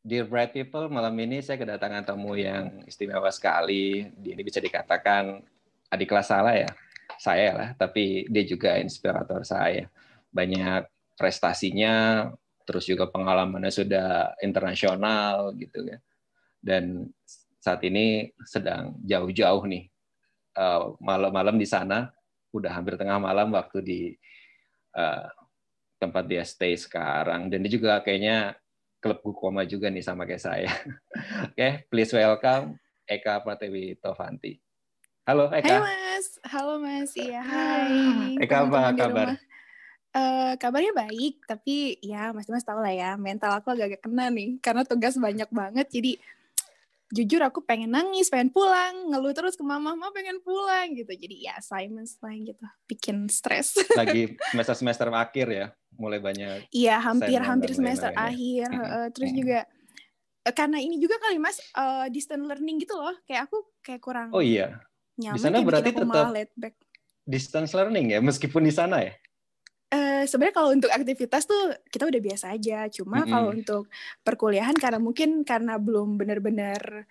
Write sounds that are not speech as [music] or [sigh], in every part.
Dear Bright People, malam ini saya kedatangan tamu yang istimewa sekali. Dia ini bisa dikatakan adik kelas salah ya, saya lah, tapi dia juga inspirator saya. Banyak prestasinya, terus juga pengalamannya sudah internasional gitu ya. Dan saat ini sedang jauh-jauh nih, eh, malam-malam di sana, udah hampir tengah malam waktu di eh, tempat dia stay sekarang. Dan dia juga kayaknya klub Gukoma juga nih sama kayak saya. [laughs] Oke, okay, please welcome Eka Pratewi Tovanti. Halo Eka. Hai Mas. Halo Mas. Iya, hai. Ah, Eka apa kabar? Uh, kabarnya baik, tapi ya Mas Dimas tau lah ya, mental aku agak-agak kena nih karena tugas banyak banget. Jadi jujur aku pengen nangis, pengen pulang, ngeluh terus ke mama, mama pengen pulang gitu. Jadi ya assignments lah gitu, bikin stres. [laughs] Lagi semester-semester akhir ya, mulai banyak. Iya, hampir-hampir semester ya. akhir. Uh, terus juga eh, karena ini juga kali Mas uh, eh, distance learning gitu loh, kayak aku kayak kurang Oh iya. di sana berarti tetap distance learning ya meskipun di sana ya? Eh, sebenarnya kalau untuk aktivitas tuh kita udah biasa aja. Cuma mm -hmm. kalau untuk perkuliahan karena mungkin karena belum benar-benar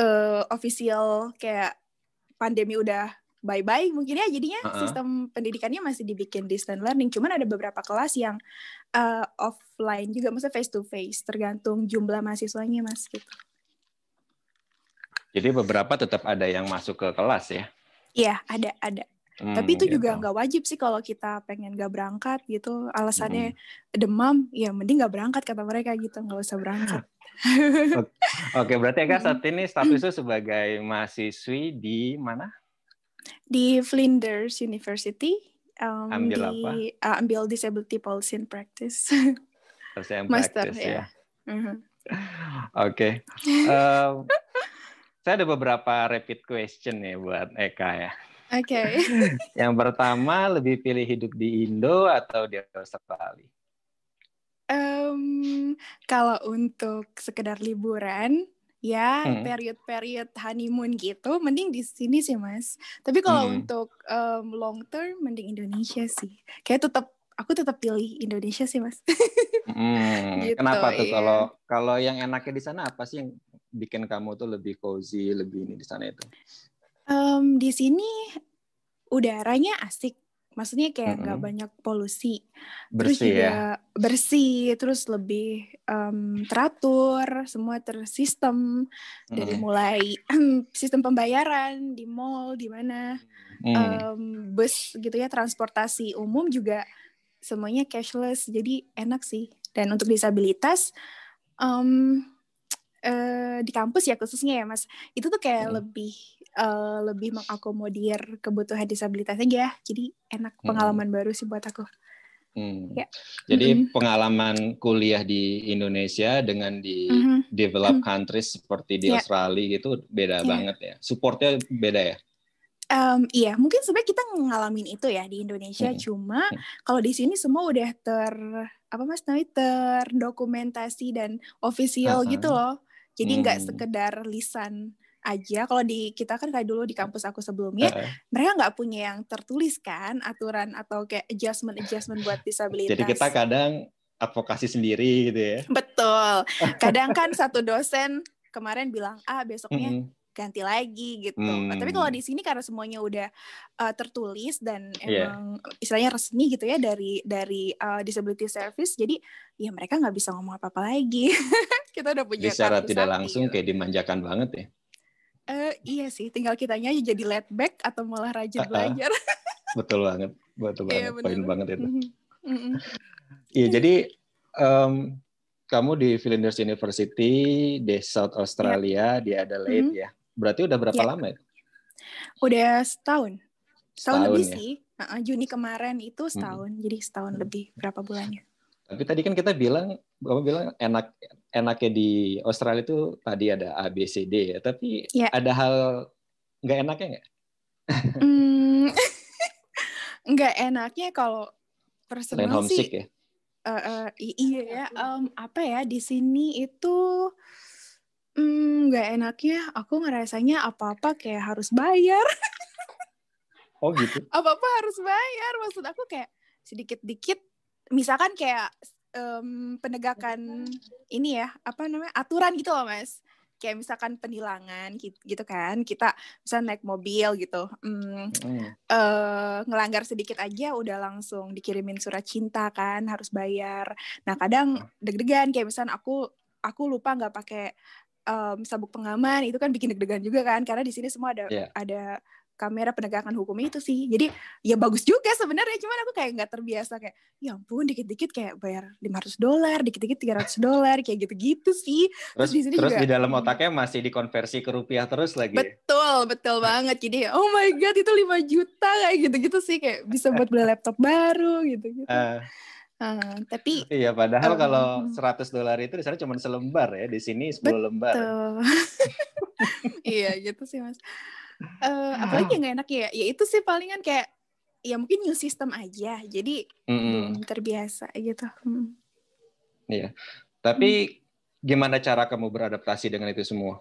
uh, official kayak pandemi udah bye-bye mungkin ya jadinya uh -uh. sistem pendidikannya masih dibikin distance learning. Cuman ada beberapa kelas yang uh, offline juga maksudnya face to face tergantung jumlah mahasiswanya Mas gitu. Jadi beberapa tetap ada yang masuk ke kelas ya? Iya, ada ada. Tapi hmm, itu gitu. juga nggak wajib sih kalau kita pengen nggak berangkat gitu. Alasannya hmm. demam, ya mending nggak berangkat kata mereka gitu, nggak usah berangkat. [laughs] Oke, berarti Eka saat ini statusnya sebagai mahasiswi di mana? Di Flinders University. Um, ambil di, apa? Uh, ambil Disability Policy and Practice. Policy and Master, ya. ya. Oke. Mm-hmm. Okay. Um, [laughs] saya ada beberapa rapid question ya buat Eka ya. Oke. Okay. [laughs] yang pertama, lebih pilih hidup di Indo atau di Australia? Um, kalau untuk sekedar liburan, ya hmm. period-period honeymoon gitu, mending di sini sih mas. Tapi kalau hmm. untuk um, long term, mending Indonesia sih. Kayak tetap aku tetap pilih Indonesia sih mas. [laughs] hmm, gitu, kenapa tuh iya. kalau kalau yang enaknya di sana apa sih yang bikin kamu tuh lebih cozy, lebih ini di sana itu? Um, di sini udaranya asik, maksudnya kayak nggak banyak polusi, terus Bersih juga ya? bersih, terus lebih, um, teratur, semua tersistem, dari mulai mulai [clears throat] sistem pembayaran di mall, di mana, um, bus gitu ya, transportasi umum juga semuanya cashless, jadi enak sih. Dan untuk disabilitas, um, uh, di kampus ya khususnya ya, Mas, itu tuh kayak lebih uh, lebih mengakomodir kebutuhan disabilitasnya ya jadi enak hmm. pengalaman hmm. baru sih buat aku Hmm. Ya. Jadi mm-hmm. pengalaman kuliah di Indonesia dengan di mm-hmm. developed mm-hmm. countries seperti di yeah. Australia gitu beda yeah. banget ya. Supportnya beda ya. Um, iya, mungkin sebenarnya kita ngalamin itu ya di Indonesia. hmm Cuma kalau di sini semua udah ter apa mas namanya terdokumentasi dan official uh-huh. gitu loh. Jadi nggak hmm. sekedar lisan aja kalau di kita kan kayak dulu di kampus aku sebelumnya uh. mereka nggak punya yang tertulis kan aturan atau kayak adjustment adjustment buat disabilitas jadi kita kadang advokasi sendiri gitu ya betul [laughs] kadang kan satu dosen kemarin bilang ah besoknya mm -hmm ganti lagi gitu. Hmm. Nah, tapi kalau di sini karena semuanya udah uh, tertulis dan iya. emang yeah. istilahnya resmi gitu ya dari dari uh, disability service, jadi ya mereka nggak bisa ngomong apa-apa lagi. [laughs] Kita udah punya. secara tidak langsung gitu. kayak dimanjakan banget ya. Uh, iya sih, tinggal kitanya aja jadi let back atau malah rajin uh ah, -huh. Ah. belajar. [laughs] betul banget, betul iya, banget, yeah, poin banget itu. Mm -hmm. Iya, jadi um, kamu di Flinders University di South Australia yeah. di Adelaide mm -hmm. ya. Berarti udah berapa yeah. lama ya? Udah setahun. Setahun, setahun lebih ya? sih. Uh, Juni kemarin itu setahun, mm -hmm. jadi setahun mm -hmm. lebih berapa bulannya. Tapi tadi kan kita bilang, kamu bilang enak enaknya di Australia itu tadi ada A B C D ya, tapi yeah. ada hal nggak enaknya nggak? mm, [laughs] nggak enaknya kalau personal Lain sih, ya? Uh, uh, iya ya, um, apa ya di sini itu hmm, nggak mm, enaknya aku ngerasanya apa-apa kayak harus bayar. [laughs] oh gitu. Apa-apa harus bayar. Maksud aku kayak sedikit-dikit misalkan kayak um, penegakan ini ya apa namanya aturan gitu loh mas kayak misalkan penilangan gitu, kan kita bisa naik mobil gitu um, mm. Uh, ngelanggar sedikit aja udah langsung dikirimin surat cinta kan harus bayar nah kadang deg-degan kayak misalkan aku aku lupa nggak pakai um, sabuk pengaman itu kan bikin deg-degan juga kan karena di sini semua ada yeah. ada kamera penegakan hukum itu sih. Jadi ya bagus juga sebenarnya, cuman aku kayak nggak terbiasa kayak ya ampun dikit-dikit kayak bayar 500 dolar, dikit-dikit 300 dolar kayak gitu-gitu sih. Terus, terus di terus juga, di dalam otaknya masih dikonversi ke rupiah terus lagi. Betul, betul banget. Jadi oh my god itu 5 juta kayak gitu-gitu sih kayak bisa buat beli laptop baru gitu-gitu. Uh. Uh, tapi iya padahal um, kalau 100 hmm. dolar itu di sana cuma selembar ya, di sini 10 betul. lembar. [laughs] iya, gitu sih Mas uh, apalagi yang gak enak ya ya itu sih palingan kayak ya mungkin new system aja jadi mm -hmm. terbiasa gitu hmm. iya tapi hmm. gimana cara kamu beradaptasi dengan itu semua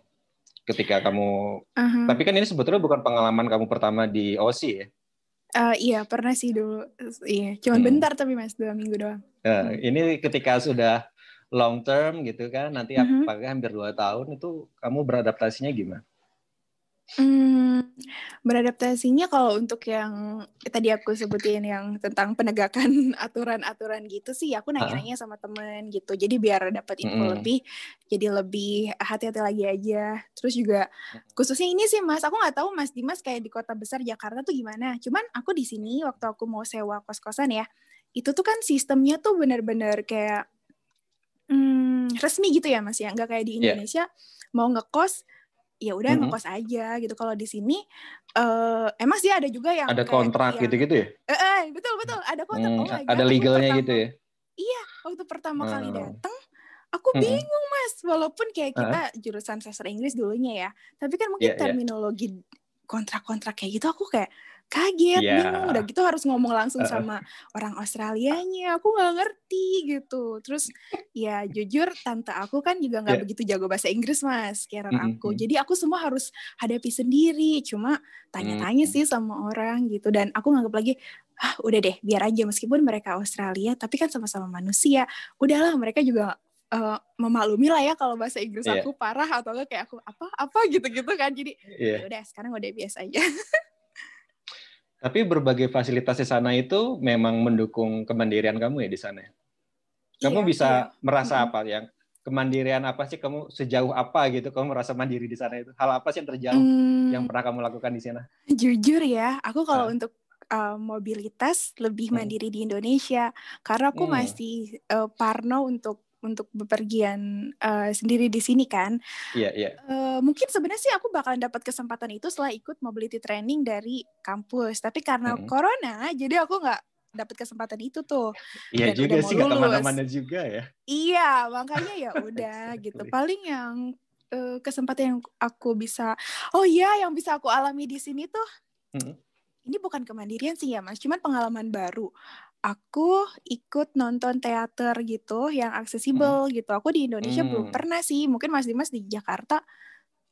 ketika kamu uh -huh. tapi kan ini sebetulnya bukan pengalaman kamu pertama di OC ya Uh, iya pernah sih dulu, iya cuma hmm. bentar tapi mas dua minggu doang. Uh, Ini ketika sudah long term gitu kan, nanti uh -huh. apakah hampir dua tahun itu kamu beradaptasinya gimana? Hmm, Beradaptasinya kalau untuk yang tadi aku sebutin yang tentang penegakan [laughs] aturan-aturan gitu sih, aku nanya-nanya sama temen gitu. Jadi biar dapat info mm. lebih, jadi lebih hati-hati lagi aja. Terus juga khususnya ini sih Mas, aku nggak tahu Mas Dimas kayak di kota besar Jakarta tuh gimana. Cuman aku di sini waktu aku mau sewa kos-kosan ya, itu tuh kan sistemnya tuh benar-benar kayak hmm, resmi gitu ya Mas ya, nggak kayak di iya. Indonesia yeah. mau ngekos ya udah mm-hmm. ngekos aja gitu kalau di sini uh, emang sih ada juga yang ada kontrak gitu-gitu ya e -e, betul betul ada hmm, kontrak hmm, oh ada legalnya gitu ya iya waktu pertama hmm. kali datang aku hmm. bingung mas walaupun kayak kita uh-huh. jurusan sastra Inggris dulunya ya tapi kan mungkin yeah, iya. terminologi yeah. kontrak-kontrak kayak gitu aku kayak kaget yeah. bingung udah gitu harus ngomong langsung sama orang Australianya aku nggak ngerti gitu terus ya jujur tante aku kan juga nggak yeah. begitu jago bahasa Inggris mas kira mm -hmm. aku jadi aku semua harus hadapi sendiri cuma tanya-tanya mm -hmm. sih sama orang gitu dan aku nganggap lagi ah udah deh biar aja meskipun mereka Australia tapi kan sama-sama manusia udahlah mereka juga uh, memaklumi lah ya kalau bahasa Inggris yeah. aku parah atau enggak kayak aku apa apa gitu-gitu kan jadi yeah. Ya udah sekarang udah biasa aja [laughs] Tapi berbagai fasilitas di sana itu memang mendukung kemandirian kamu ya di sana. Ya? Kamu iya, bisa iya. merasa apa yang kemandirian apa sih kamu sejauh apa gitu kamu merasa mandiri di sana itu? Hal apa sih yang terjauh hmm, yang pernah kamu lakukan di sana? Jujur ya, aku kalau nah. untuk uh, mobilitas lebih hmm. mandiri hmm. di Indonesia karena aku hmm. masih uh, parno untuk untuk bepergian uh, sendiri di sini kan. Iya, yeah, iya. Yeah. Uh, mungkin sebenarnya sih aku bakalan dapat kesempatan itu setelah ikut mobility training dari kampus. Tapi karena mm -hmm. corona, jadi aku nggak dapat kesempatan itu tuh. Iya yeah, juga sih, nggak kemana-mana juga ya. Iya, makanya ya [laughs] udah gitu. Paling yang uh, kesempatan yang aku bisa, oh iya, yang bisa aku alami di sini tuh, hmm. ini bukan kemandirian sih ya mas, cuman pengalaman baru aku ikut nonton teater gitu yang aksesibel hmm. gitu. Aku di Indonesia hmm. belum pernah sih. Mungkin Mas Dimas di Jakarta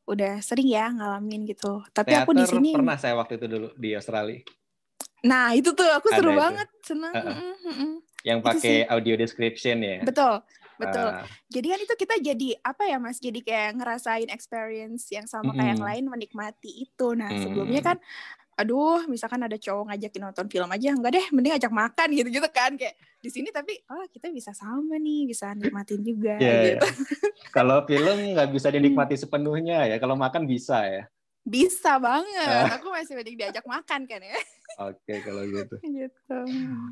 udah sering ya ngalamin gitu. Tapi teater aku di sini pernah saya waktu itu dulu di Australia. Nah, itu tuh aku seru banget, senang. Uh -uh. Mm -mm. Yang pakai audio description ya. Betul. Betul. Uh. Jadi kan itu kita jadi apa ya Mas? Jadi kayak ngerasain experience yang sama mm kayak yang hmm. lain menikmati itu. Nah, mm sebelumnya kan aduh misalkan ada cowok ngajakin nonton film aja enggak deh mending ajak makan [laughs] gitu-gitu kan kayak di sini tapi oh kita bisa sama nih bisa nikmatin juga yeah, iya. gitu. Yeah. [laughs] kalau film nggak bisa hmm. dinikmati sepenuhnya ya kalau makan bisa ya bisa banget ah. aku masih mending diajak makan kan ya [laughs] oke okay, kalau gitu gitu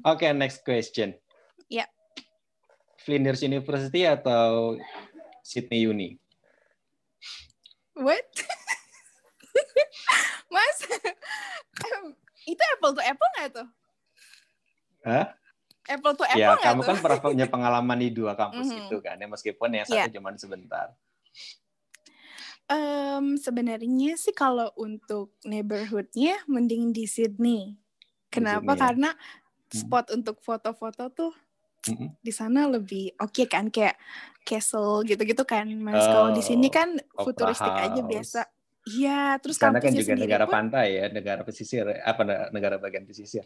oke okay, next question ya yeah. Flinders University atau Sydney Uni what itu apple to apple nggak itu? Hah? Apple to ya, apple ya, kamu kan pernah [laughs] punya pengalaman di dua kampus mm -hmm. itu kan ya meskipun yang satu yeah. cuma sebentar. Um, sebenarnya sih kalau untuk neighborhoodnya mending di Sydney. Kenapa? Di Sydney, ya? Karena mhm. spot mm -hmm. untuk foto-foto tuh mm -hmm. di sana lebih oke okay kan kayak castle gitu-gitu kan. Mas oh, kalau di sini oh, kan futuristik aja biasa. Iya, terus karena kan juga negara pantai ya, negara pesisir, apa negara bagian pesisir.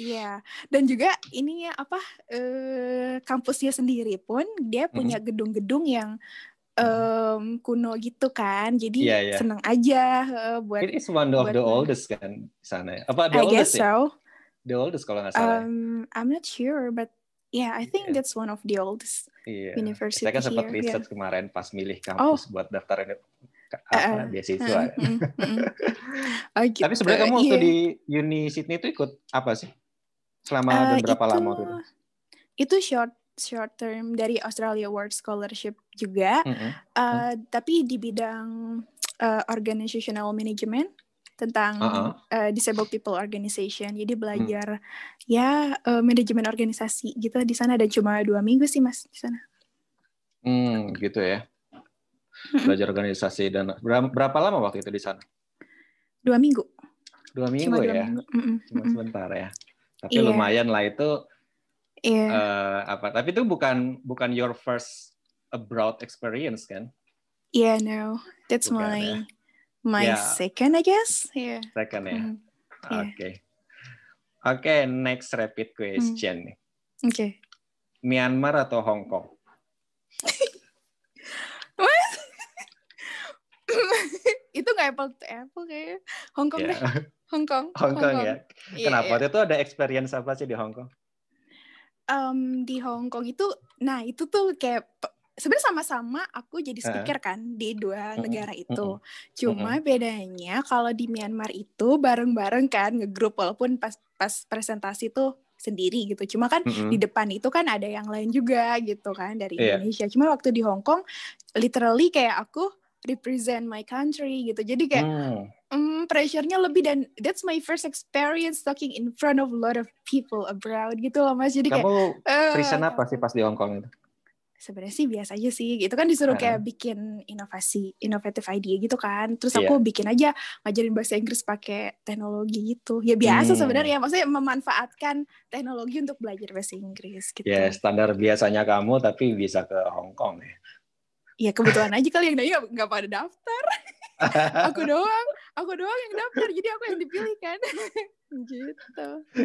Iya, dan juga ininya apa eh, kampusnya sendiri pun dia punya gedung-gedung yang um, kuno gitu kan, jadi yeah, yeah. seneng aja uh, buat. It is one of the oldest kan sana, ya. apa the I oldest guess ya? so. The oldest kalau nggak salah. Um, I'm not sure, but yeah, I think yeah. that's one of the oldest yeah. Kan university Saya kan sempat riset yeah. kemarin pas milih oh. kampus oh. buat daftar uh, beasiswa. Oh, gitu. Tapi sebenarnya kamu waktu iya. di Uni Sydney itu ikut apa sih? Selama eh, berapa lama itu? Itu short short term dari Australia World Scholarship juga, eh, tapi di bidang uh, organizational management tentang uh -huh. uh, disabled people organization. Jadi hmm. belajar hmm. ya uh, manajemen organisasi gitu di sana ada cuma dua minggu sih mas di sana. Hmm gitu ya belajar organisasi dan berapa lama waktu itu di sana? Dua minggu. Dua minggu Cuma dua ya, minggu. cuma sebentar ya. Tapi yeah. lumayan lah itu. Yeah. Iya. Uh, apa? Tapi itu bukan bukan your first abroad experience kan? Yeah, no, that's bukan, my ya. my yeah. second, I guess. Yeah. Second ya. Mm-hmm. Oke. Oke, next rapid question Mm. nih. Oke. Okay. Myanmar atau Hong Kong? [laughs] itu nggak apple to apple kayak Hongkong yeah. deh Hongkong Hongkong Hong [laughs] ya iya, kenapa yeah, itu ada experience apa sih di Hongkong um, di Hongkong itu nah itu tuh kayak sebenarnya sama-sama aku jadi speaker uh. kan di dua uh. negara itu. Uh. Cuma bedanya kalau di Myanmar itu bareng-bareng kan ngegrup walaupun pas pas presentasi tuh sendiri gitu. Cuma kan di depan itu kan ada yang lain juga gitu kan dari yeah. Indonesia. Cuma waktu di Hong Kong literally kayak aku represent my country gitu jadi kayak hmm. mm, pressure-nya lebih dan that's my first experience talking in front of a lot of people abroad gitu loh mas jadi kamu kayak eh, present uh, apa sih pas di Hong Kong itu sebenarnya sih biasa aja sih itu kan disuruh hmm. kayak bikin inovasi inovatif idea gitu kan terus yeah. aku iya. bikin aja ngajarin bahasa Inggris pakai teknologi gitu ya biasa hmm. sebenarnya maksudnya memanfaatkan teknologi untuk belajar bahasa Inggris gitu ya yeah, standar biasanya kamu tapi bisa ke Hong Kong ya ya kebetulan aja kali yang nanya nggak pada daftar [laughs] aku doang aku doang yang daftar jadi aku yang dipilih kan [laughs] gitu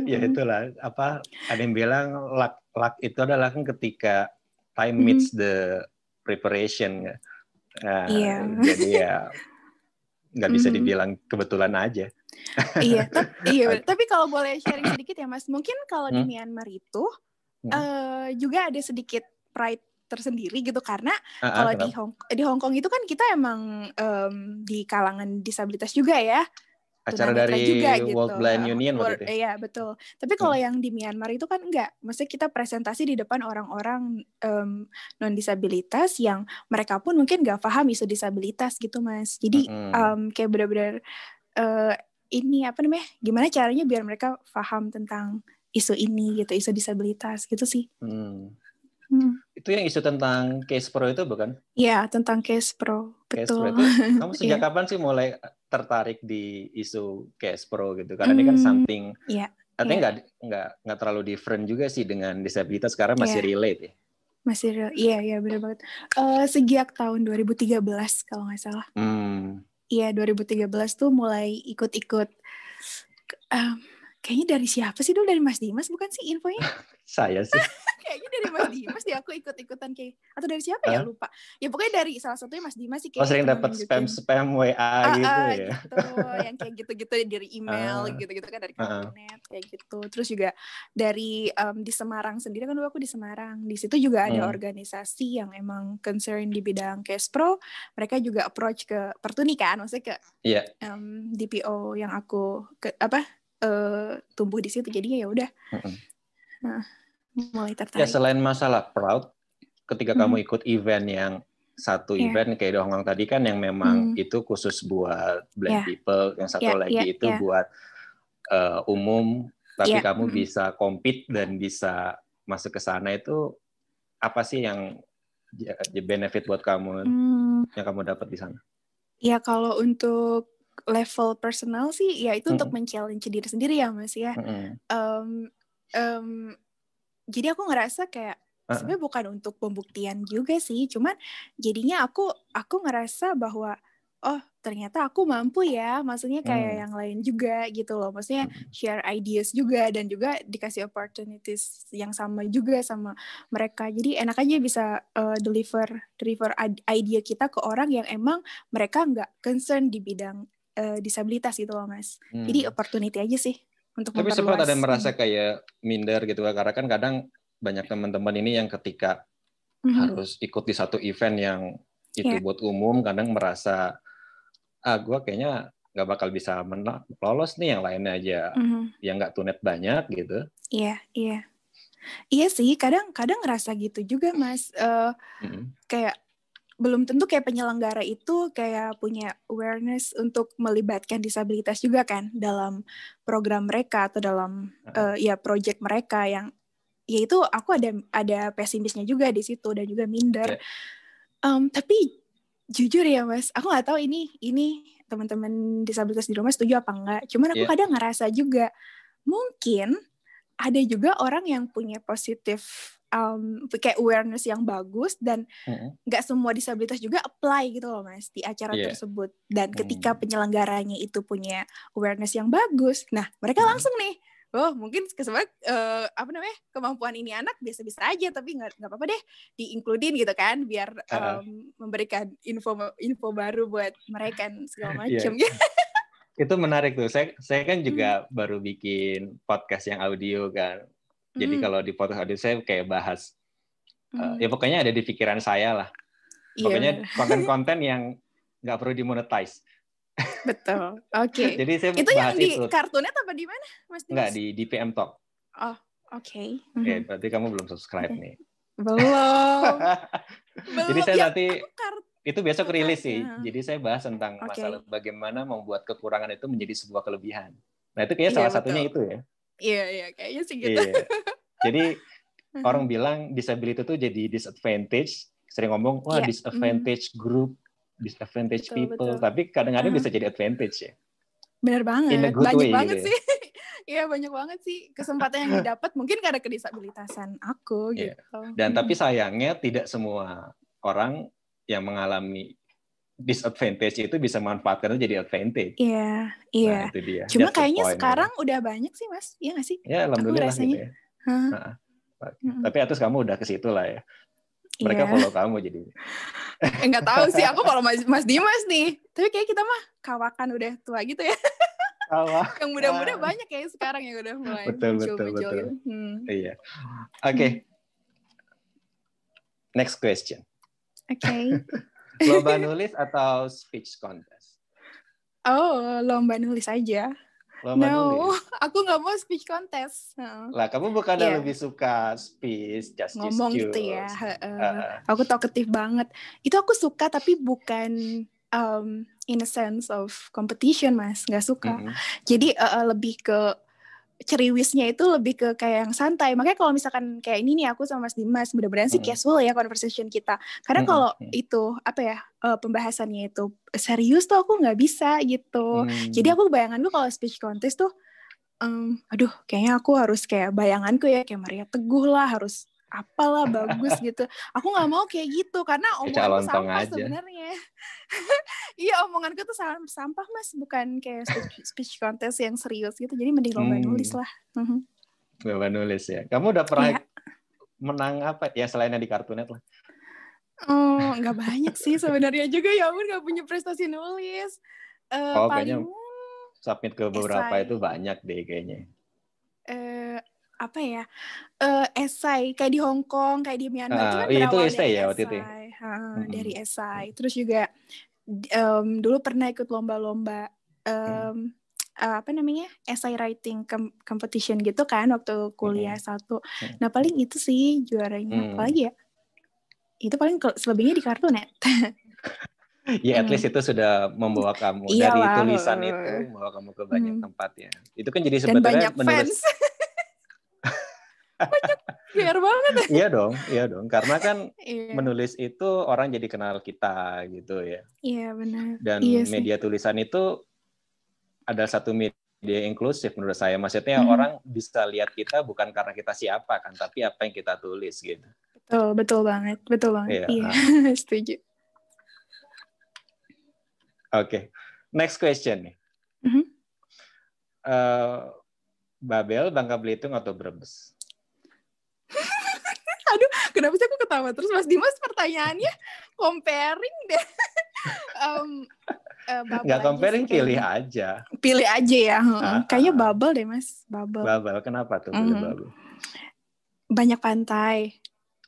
ya itulah apa ada yang bilang luck luck itu adalah kan ketika time mm-hmm. meets hmm the preparation ya. nah, Iya. jadi ya nggak bisa mm-hmm. dibilang hmm kebetulan aja iya [laughs] tapi iya tapi kalau boleh sharing sedikit ya mas mungkin kalau hmm? di Myanmar itu hmm? uh, juga ada sedikit pride tersendiri gitu karena uh, kalau di Hong di Hong Kong itu kan kita emang um, di kalangan disabilitas juga ya acara dari juga, gitu. World gitu. Blind Union waktu itu. Iya betul. Tapi kalau hmm. yang di Myanmar itu kan enggak. Maksudnya kita presentasi di depan orang-orang um, non disabilitas yang mereka pun mungkin nggak paham isu disabilitas gitu mas. Jadi hmm. um, kayak benar-benar uh, ini apa namanya? Gimana caranya biar mereka paham tentang isu ini gitu, isu disabilitas gitu sih. Hmm. Hmm itu yang isu tentang case pro itu bukan? Iya, tentang case pro. Case betul. pro itu, kamu [laughs] sejak yeah. kapan sih mulai tertarik di isu case pro gitu? Karena mm, ini kan hmm, something yeah. Artinya iya. nggak yeah. nggak nggak terlalu different juga sih dengan disabilitas sekarang masih yeah. relate ya. Masih relate. Iya, iya benar banget. Uh, sejak tahun 2013 kalau nggak salah. Hmm. Iya, mm. 2013 tuh mulai ikut-ikut um, kayaknya dari siapa sih dulu dari Mas Dimas bukan sih infonya? [laughs] Saya sih. [laughs] kayaknya dari Mas Dimas ya aku ikut-ikutan kayak atau dari siapa ya lupa. Ya pokoknya dari salah satunya Mas Dimas sih oh, kayak. Oh sering gitu, dapat spam spam WA ah, ah, gitu ah, ya. Gitu. yang kayak gitu-gitu dari email ah. gitu-gitu kan dari internet kayak gitu. Terus juga dari um, di Semarang sendiri kan dulu aku di Semarang. Di situ juga ada hmm. organisasi yang emang concern di bidang Kespro. Mereka juga approach ke pertunikan maksudnya ke yeah. Iya. um, DPO yang aku ke apa Eh, tumbuh di situ jadinya ya udah mm-hmm. nah ya selain masalah proud ketika mm-hmm. kamu ikut event yang satu yeah. event kayak doang tadi kan yang memang mm. itu khusus buat black yeah. people, yang satu yeah, lagi yeah, itu yeah. buat uh, umum, tapi yeah. kamu mm. bisa compete dan bisa masuk ke sana itu apa sih yang benefit buat kamu mm. yang kamu dapat di sana? Ya kalau untuk level personal sih ya itu mm untuk hmm. men-challenge diri sendiri ya mas ya. Mm um, um, jadi aku ngerasa kayak uh-uh. sebenarnya bukan untuk pembuktian juga sih, cuman jadinya aku aku ngerasa bahwa oh ternyata aku mampu ya maksudnya kayak hmm. yang lain juga gitu loh maksudnya hmm. share ideas juga dan juga dikasih opportunities yang sama juga sama mereka jadi enak aja bisa uh, deliver deliver idea kita ke orang yang emang mereka nggak concern di bidang uh, disabilitas gitu loh mas hmm. jadi opportunity aja sih untuk tapi sempat ada merasa hmm. kayak minder gitu ya, karena kan kadang banyak teman-teman ini yang ketika mm-hmm. harus ikut di satu event yang itu yeah. buat umum kadang merasa ah gue kayaknya nggak bakal bisa menang lolos nih yang lainnya aja mm-hmm. yang nggak tunet banyak gitu iya yeah, iya yeah. Iya sih, kadang-kadang ngerasa gitu juga, Mas. Uh, mm -hmm. Kayak belum tentu kayak penyelenggara itu kayak punya awareness untuk melibatkan disabilitas juga kan dalam program mereka atau dalam uh, ya project mereka yang ya itu aku ada ada pesimisnya juga di situ dan juga minder. Yeah. Um, tapi jujur ya mas, aku nggak tahu ini ini teman-teman disabilitas di rumah setuju apa enggak. Cuman aku yeah. kadang ngerasa juga mungkin ada juga orang yang punya positif um, kayak awareness yang bagus dan nggak mm -hmm. semua disabilitas juga apply gitu loh mas di acara yeah. tersebut dan mm. ketika mm. penyelenggaranya itu punya awareness yang bagus nah mereka mm. langsung nih oh mungkin kesempat uh, eh, apa namanya kemampuan ini anak biasa-biasa aja tapi nggak nggak apa-apa deh diinkludin gitu kan biar um, memberikan info info baru buat mereka segala [laughs] iya. macam yeah. [laughs] itu menarik tuh saya saya kan juga hmm. baru bikin podcast yang audio kan jadi hmm. kalau di podcast audio saya kayak bahas mm. uh, ya pokoknya ada di pikiran saya lah. Iya, pokoknya konten-konten yang nggak perlu dimonetize. Betul. Oke. Okay. [laughs] Jadi saya itu bahas yang di itu. kartunnya apa di mana, Mas? Enggak di di PM Talk. Oh, oke. Okay. Mm berarti kamu belum subscribe okay. nih. [laughs] Belum. Jadi saya ya, nanti itu besok rilis sih. Ya. Jadi saya bahas tentang okay. masalah bagaimana membuat kekurangan itu menjadi sebuah kelebihan. Nah, itu kayaknya iya, salah betul. satunya itu ya. Iya, iya, kayaknya sih gitu. Iya. [laughs] Jadi mm-hmm. orang bilang disability itu jadi disadvantage. Sering ngomong, wah yeah. disadvantage mm. group, disadvantage betul, people. Betul. Tapi kadang-kadang uh. bisa jadi advantage ya. Bener banget. Banyak way, banget gitu. Ya. sih. [laughs] Iya banyak banget sih kesempatan yang didapat mungkin karena kedisabilitasan aku yeah. gitu. Dan hmm. tapi sayangnya tidak semua orang yang mengalami disadvantage itu bisa manfaatkan jadi advantage. Iya, yeah, iya. Yeah. Nah, itu Cuma That's kayaknya sekarang udah banyak sih, Mas. Iya nggak sih? Ya, alhamdulillah rasanya. Gitu ya. Nah, hmm. Tapi atas kamu udah ke situ lah ya. Mereka yeah. follow kamu jadi. [laughs] Enggak eh, tahu sih, aku kalau Mas, Mas Dimas nih. Tapi kayak kita mah kawakan udah tua gitu ya. Allah. [laughs] [laughs] yang muda-muda banyak ya sekarang yang udah mulai betul muncul, betul muncul. betul gitu. hmm. iya oke okay. next question oke okay. lomba nulis atau speech contest oh lomba nulis aja Lomba no, nulis. Ya? [laughs] aku nggak mau speech contest. Lah, kamu bukan yeah. Iya. lebih suka speech, just ngomong gitu ya. Uh, uh. Aku talkative banget. Itu aku suka tapi bukan um, in a sense of competition, mas. Nggak suka. Mm -hmm. Jadi uh, lebih ke ceriwisnya itu lebih ke kayak yang santai. Makanya kalau misalkan kayak ini nih aku sama Mas Dimas, mudah-mudahan sih casual ya conversation kita. Karena kalau iya. itu apa ya eh, pembahasannya itu serius tuh aku nggak bisa gitu. Hmm. Jadi aku bayangan gue kalau speech contest tuh, um, aduh kayaknya aku harus kayak bayanganku ya kayak Maria Teguh lah harus apalah bagus [laughs] gitu. Aku nggak mau kayak gitu karena omonganku sampah sebenarnya. [laughs] iya omonganku tuh sampah mas, bukan kayak speech, contest yang serius gitu. Jadi mending lomba hmm. nulis lah. Mhm. Lomba nulis ya. Kamu udah pernah ya. menang apa? Ya selain di kartunet lah. Oh, nggak [laughs] banyak sih sebenarnya juga ya Aku nggak punya prestasi nulis. Uh, oh, paling submit ke beberapa SI. itu banyak deh kayaknya. Eh, apa ya uh, esai kayak di Hong Kong kayak di Myanmar uh, itu ah, kan iya, itu esai ya waktu itu ya? Hmm. dari esai terus juga um, dulu pernah ikut lomba-lomba um, Uh, apa namanya esai writing com competition gitu kan waktu kuliah hmm. satu hmm. nah paling itu sih juaranya hmm. apalagi ya itu paling selebihnya di kartunet [laughs] ya at least hmm. itu sudah membawa kamu Iyalah. dari tulisan itu membawa kamu ke banyak hmm. tempat ya itu kan jadi sebenarnya Dan banyak fans banyak PR banget. Ya. iya dong, iya dong. Karena kan [laughs] iya. menulis itu orang jadi kenal kita gitu ya. Iya benar. Dan iya media tulisan itu ada satu media inklusif menurut saya. Maksudnya hmm. orang bisa lihat kita bukan karena kita siapa kan, tapi apa yang kita tulis gitu. Betul, betul banget, betul banget. Iya, iya. Ah. [laughs] setuju. Oke, okay. next question nih. Mm -hmm. uh, Babel, Bangka Belitung atau Brebes? kenapa sih aku ketawa terus Mas Dimas pertanyaannya comparing deh um, uh, Gak comparing pilih aja pilih aja ya uh, kayaknya ah. bubble deh Mas bubble bubble kenapa tuh mm. bubble banyak pantai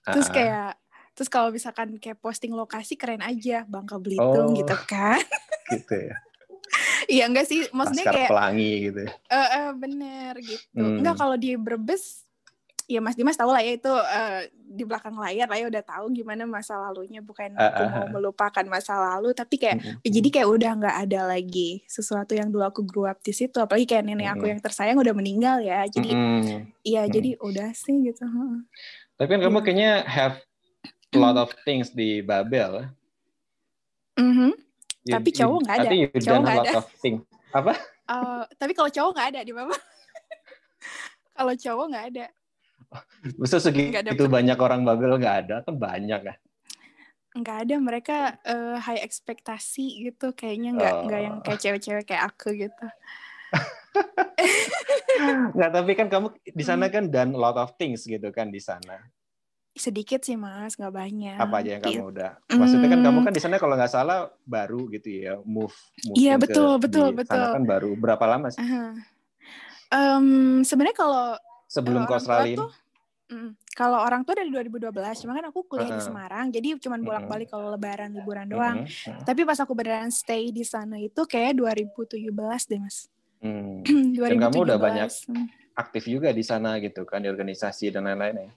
terus ah, kayak terus kalau misalkan kayak posting lokasi keren aja Bangka Belitung gitu oh, gitu kan [laughs] gitu ya [laughs] Iya enggak sih, maksudnya Laskar kayak pelangi gitu. Eh uh, uh, bener gitu. Hmm. Enggak kalau di Brebes ya Mas Dimas tahu lah ya itu uh, di belakang layar lah ya udah tahu gimana masa lalunya bukan uh, aku ah, mau ah. melupakan masa lalu tapi kayak uh, uh, jadi kayak udah nggak ada lagi sesuatu yang dulu aku grow up di situ apalagi kayak nenek uh, aku yang tersayang udah meninggal ya jadi iya uh, uh, jadi udah sih gitu tapi kan kamu iya. kayaknya have a lot of things di Babel uh, you, tapi cowok nggak ada cowok nggak ada apa uh, tapi kalau cowok nggak ada di Babel [laughs] kalau cowok nggak ada [laughs] Masa segitu banyak orang Babel nggak ada? Kan banyak ya. Nggak ada, mereka uh, high ekspektasi gitu. Kayaknya nggak oh. nggak yang kayak cewek-cewek kayak aku gitu. [laughs] nggak, tapi kan kamu di sana hmm. kan dan lot of things gitu kan di sana sedikit sih mas nggak banyak apa aja yang kamu gitu. udah maksudnya kan kamu kan di hmm. sana kalau nggak salah baru gitu ya move iya betul betul betul sana kan baru berapa lama sih uh -huh. um, sebenarnya kalau sebelum ke Australia tuh, mm, kalau orang tua dari 2012 cuma kan aku kuliah di Semarang jadi cuman bolak-balik kalau lebaran liburan doang tapi pas aku beneran stay di sana itu kayak 2017 deh mas hmm. 2017. [clears throat] dan kamu udah banyak mm. aktif juga di sana gitu kan di organisasi dan lain-lain ya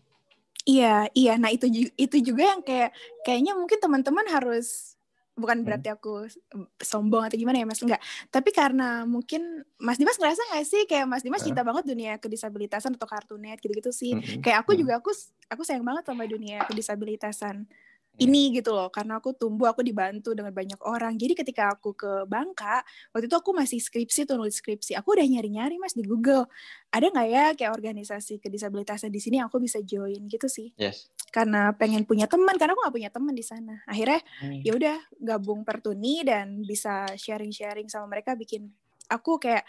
Iya, iya. Nah itu itu juga yang kayak kayaknya mungkin teman-teman harus bukan hmm. berarti aku sombong atau gimana ya mas enggak tapi karena mungkin mas Dimas ngerasa nggak sih kayak mas Dimas cinta banget dunia kedisabilitasan atau kartunet gitu-gitu sih hmm, hmm. kayak aku juga aku aku sayang banget sama dunia kedisabilitasan ini gitu loh karena aku tumbuh aku dibantu dengan banyak orang jadi ketika aku ke Bangka waktu itu aku masih skripsi tuh nulis skripsi aku udah nyari-nyari mas di Google ada nggak ya kayak organisasi kedisabilitasan di sini aku bisa join gitu sih yes karena pengen punya teman karena aku nggak punya teman di sana akhirnya hmm. ya udah gabung pertuni dan bisa sharing-sharing sama mereka bikin aku kayak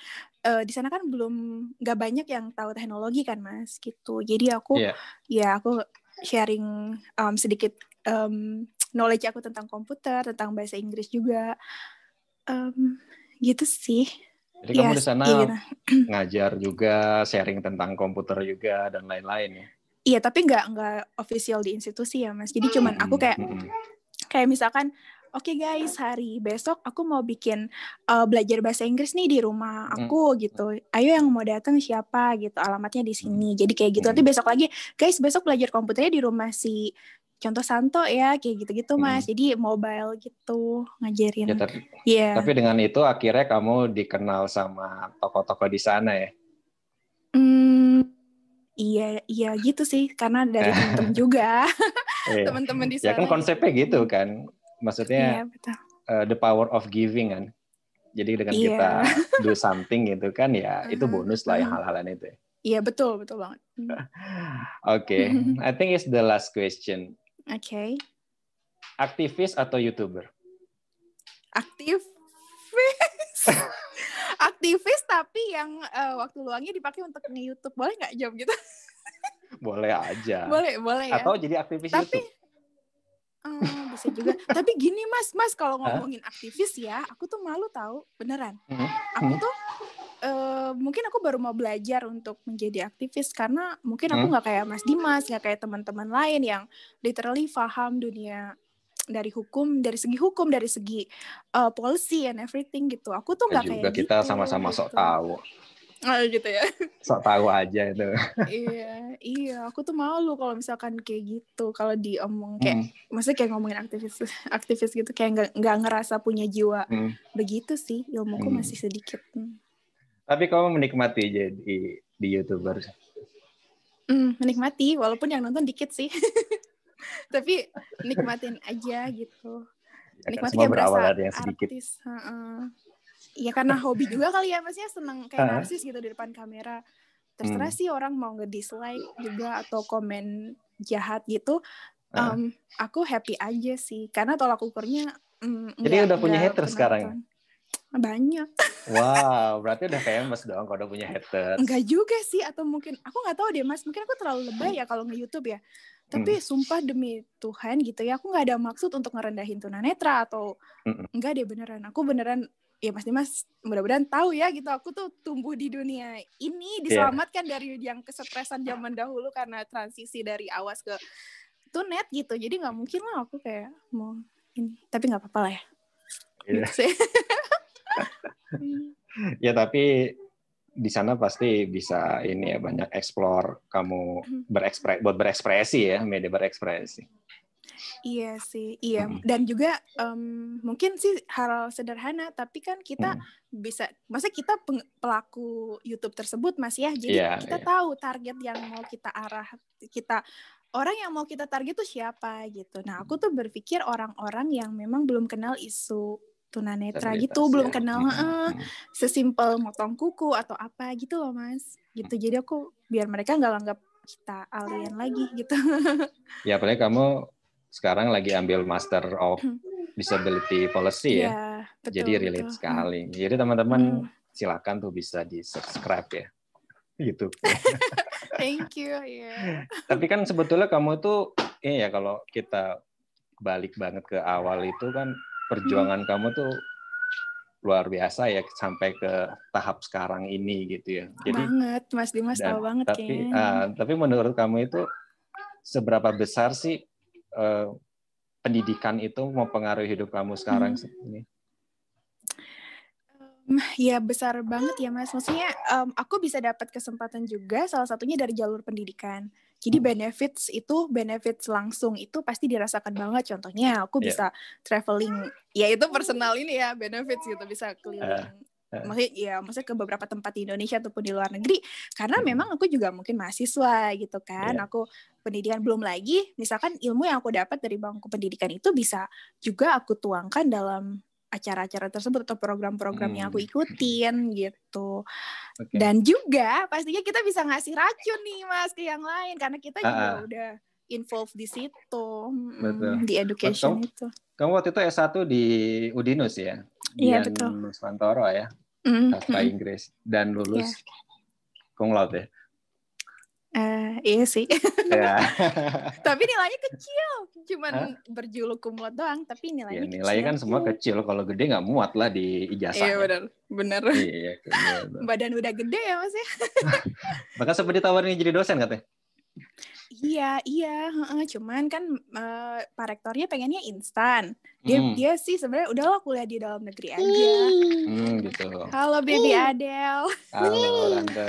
uh, di sana kan belum nggak banyak yang tahu teknologi kan mas gitu jadi aku yeah. ya aku sharing um, sedikit um, knowledge aku tentang komputer tentang bahasa Inggris juga um, gitu sih jadi yes, kamu ya, di sana iya. ngajar juga, sharing tentang komputer juga dan lain-lain ya. Iya, tapi nggak nggak official di institusi ya, Mas. Jadi cuman aku kayak kayak misalkan oke okay guys hari besok aku mau bikin uh, belajar bahasa Inggris nih di rumah aku mm. gitu ayo yang mau datang siapa gitu alamatnya di sini mm. jadi kayak gitu nanti mm. besok lagi guys besok belajar komputernya di rumah si contoh Santo ya kayak gitu-gitu mas hmm. jadi mobile gitu ngajarin ya, tapi, yeah. tapi dengan itu akhirnya kamu dikenal sama tokoh-tokoh di sana ya hmm, iya iya gitu sih karena dari [laughs] temen-temen juga eh, temen-temen di sana ya kan konsepnya gitu kan maksudnya iya, betul. Uh, the power of giving kan jadi dengan iya. kita do something gitu kan ya [laughs] itu bonus lah yang hal-halan itu ya. Iya betul betul banget. Mm. [laughs] Oke, okay. I think it's the last question. Oke. Okay. Aktivis atau youtuber? Aktivis. Aktivis tapi yang uh, waktu luangnya dipakai untuk nge-YouTube. Boleh nggak jawab gitu? [laughs] boleh aja. Boleh, boleh ya. Atau jadi aktivis tapi, YouTube. Um, bisa juga. [laughs] tapi gini Mas, Mas kalau ngomongin huh? aktivis ya, aku tuh malu tahu, beneran. mm Aku hmm? tuh Uh, mungkin aku baru mau belajar untuk menjadi aktivis karena mungkin aku hmm? nggak kayak Mas Dimas nggak kayak teman-teman lain yang literally paham dunia dari hukum dari segi hukum dari segi uh, policy and everything gitu aku tuh ya nggak kayak kita gitu, sama-sama gitu. sok tahu Oh, gitu ya [laughs] sok tahu aja itu iya iya aku tuh malu kalau misalkan kayak gitu kalau diomong kayak hmm. maksudnya kayak ngomongin aktivis aktivis gitu kayak nggak ngerasa punya jiwa hmm. begitu sih ilmuku hmm. masih sedikit hmm. tapi kamu menikmati jadi di youtuber hmm, menikmati walaupun yang nonton dikit sih [laughs] tapi nikmatin aja gitu ya, nikmatin kan berasa yang sedikit. artis uh -uh. ya karena hobi juga kali ya maksudnya seneng kayak uh -huh. narsis gitu di depan kamera terserah hmm. sih orang mau nge-dislike juga atau komen jahat gitu um, aku happy aja sih karena tolak ukurnya um, jadi enggak, udah punya hater penonton. sekarang ya? banyak. [laughs] Wow, berarti udah famous doang kalau udah punya haters. Enggak juga sih, atau mungkin aku nggak tahu deh mas, mungkin aku terlalu lebay ya kalau nge YouTube ya tapi mm. sumpah demi Tuhan gitu ya aku nggak ada maksud untuk ngerendahin tunanetra atau mm. enggak deh beneran aku beneran ya Mas Dimas mudah-mudahan tahu ya gitu aku tuh tumbuh di dunia ini iya. diselamatkan yeah. dari yang kesetresan zaman dahulu karena transisi dari awas ke tunet gitu jadi nggak mungkin lah aku kayak mau ini tapi nggak apa-apa lah ya yeah. gitu [laughs] ya tapi di sana pasti bisa ini ya banyak explore kamu hmm. berekspre buat berekspresi ya media berekspresi iya sih iya hmm. dan juga um, mungkin sih hal sederhana tapi kan kita hmm. bisa masa kita pelaku YouTube tersebut mas ya jadi yeah, kita yeah. tahu target yang mau kita arah kita orang yang mau kita target tuh siapa gitu nah aku tuh berpikir orang-orang yang memang belum kenal isu tunanetra Ternyata, gitu, ya. belum kenal -hmm. eh, sesimpel motong kuku atau apa gitu loh Mas. Gitu. Jadi aku biar mereka nggak anggap kita alien lagi gitu. [laughs] Ya apalagi kamu sekarang lagi ambil Master of hmm. Disability Policy iya, ya. ya betul, Jadi relate betul. sekali. Jadi teman-teman hmm. silakan tuh bisa di-subscribe ya. Gitu. [laughs] Thank you ya. Yeah. Tapi kan sebetulnya kamu tuh ini iya ya kalau kita balik banget ke awal itu kan perjuangan hmm. kamu tuh luar biasa ya sampai ke tahap sekarang ini gitu ya. Jadi banget Mas Dimas dan, tahu banget tapi, Uh, tapi menurut kamu itu seberapa besar sih uh, pendidikan itu mempengaruhi hidup kamu sekarang hmm. ini? Ya besar banget ya mas. Maksudnya um, aku bisa dapat kesempatan juga salah satunya dari jalur pendidikan. Jadi hmm. benefits itu benefits langsung itu pasti dirasakan banget. Contohnya aku iya. bisa traveling, ya itu personal ini ya benefits gitu bisa keliling. Uh. Uh. maksudnya ya maksudnya ke beberapa tempat di Indonesia ataupun di luar negeri karena hmm. memang aku juga mungkin mahasiswa gitu kan yeah. aku pendidikan belum lagi misalkan ilmu yang aku dapat dari bangku pendidikan itu bisa juga aku tuangkan dalam acara-acara tersebut atau program-program hmm. yang aku hmm. ikutin gitu. Okay. Dan juga pastinya kita bisa ngasih racun nih Mas ke yang lain karena kita uh -uh. juga udah involved di situ hmm, betul. di education betul. itu. Kamu waktu itu S1 di Udinus ya? Iya betul. Nusantara ya. Mm -hmm. Bahasa hmm. Inggris dan lulus yeah. Kung Laut ya eh iya sih. Yeah. [laughs] tapi nilainya kecil, cuman Hah? berjuluk kumlot doang, tapi iya, nilainya ya, nilainya kecil. kan semua kecil, kalau gede nggak muat lah di ijazah. Iya ya. benar, benar. Iya, benar. Badan udah gede ya mas ya. Maka [laughs] sempat ditawarin jadi dosen katanya. Iya, iya. Cuman kan uh, Pak Rektornya pengennya instan. Dia hmm. dia sih sebenarnya udahlah kuliah di dalam negeri aja. Hmm, gitu. Halo baby hmm. Adele. Halo Randa.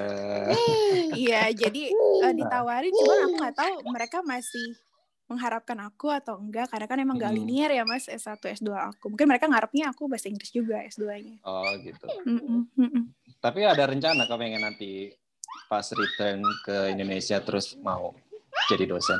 Iya, jadi uh, ditawarin cuman aku nggak tahu mereka masih mengharapkan aku atau enggak karena kan emang gak hmm. linear ya mas S1 S2 aku mungkin mereka ngarepnya aku bahasa Inggris juga S2-nya oh gitu mm -mm, tapi ada rencana kamu pengen nanti pas return ke Indonesia terus mau jadi dosen?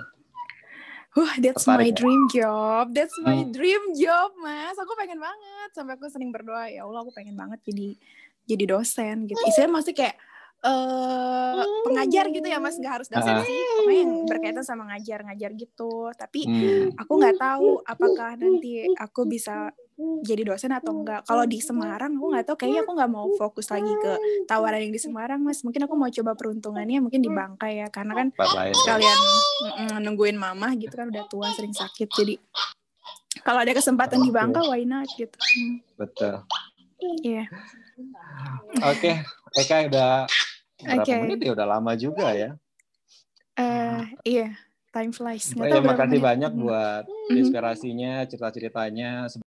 huh, that's Tertarik my dream job. That's my hmm. dream job, Mas. Aku pengen banget. Sampai aku sering berdoa, ya Allah, aku pengen banget jadi jadi dosen gitu. Isinya masih kayak uh, pengajar gitu ya, Mas. Gak harus dosen uh. sih, pokoknya yang berkaitan sama ngajar-ngajar gitu. Tapi hmm. aku nggak tahu apakah nanti aku bisa jadi dosen atau oh, enggak. Kalau di oh, oh, Semarang aku nggak tahu kayaknya aku nggak mau fokus lagi ke tawaran yang di Semarang, Mas. Mungkin aku mau coba peruntungannya mungkin di Bangka ya karena kan ya. kalian nungguin mama gitu kan udah tua sering sakit. Jadi kalau ada kesempatan oh, di Bangka why not gitu. Betul. Iya. Yeah. Oke, okay. Eka udah berapa okay. menit ya udah lama juga ya. Eh uh, iya, time flies. Iya, Terima kasih banyak buat inspirasinya, cerita-ceritanya